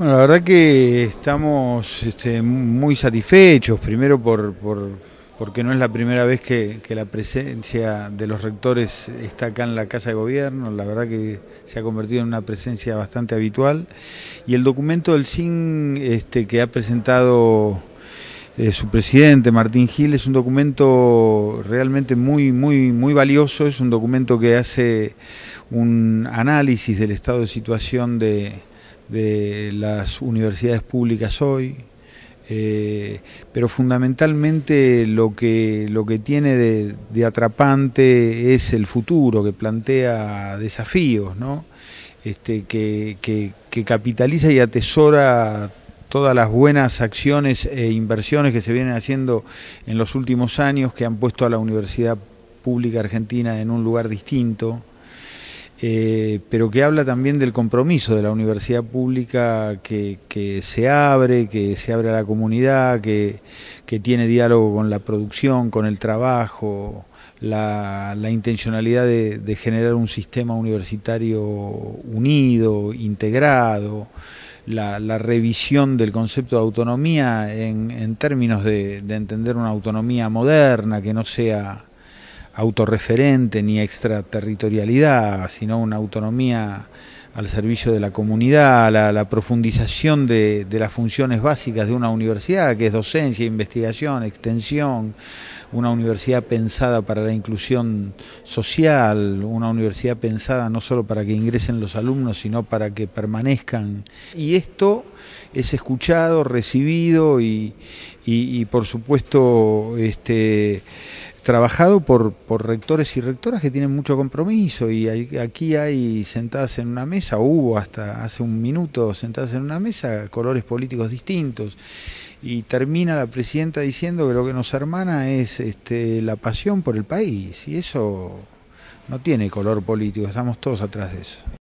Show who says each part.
Speaker 1: Bueno, la verdad que estamos este, muy satisfechos, primero por, porque no es la primera vez que, la presencia de los rectores está acá en la Casa de Gobierno, la verdad que se ha convertido en una presencia bastante habitual, y el documento del CIN este, que ha presentado eh, su presidente Martín Gil es un documento realmente muy, muy, muy valioso, es un documento que hace un análisis del estado de situación de de las universidades públicas hoy, eh, pero fundamentalmente lo que, lo que tiene de, atrapante es el futuro, que plantea desafíos, ¿no? este, que capitaliza y atesora todas las buenas acciones e inversiones que se vienen haciendo en los últimos años, que han puesto a la universidad pública argentina en un lugar distinto. Eh, pero que habla también del compromiso de la universidad pública que, se abre, que se abre a la comunidad, que, tiene diálogo con la producción, con el trabajo, la, intencionalidad de, generar un sistema universitario unido, integrado. La, revisión del concepto de autonomía en, términos de entender una autonomía moderna que no sea autorreferente ni extraterritorialidad, sino una autonomía al servicio de la comunidad, la, profundización de, las funciones básicas de una universidad, que es docencia, investigación, extensión, una universidad pensada para la inclusión social, una universidad pensada no solo para que ingresen los alumnos, sino para que permanezcan. Y esto es escuchado, recibido y, y por supuesto este, trabajado por, rectores y rectoras que tienen mucho compromiso y aquí hay sentadas en una mesa, hubo hasta hace un minuto sentadas en una mesa, colores políticos distintos y termina la presidenta diciendo que lo que nos hermana es este, la pasión por el país y eso no tiene color político, estamos todos atrás de eso.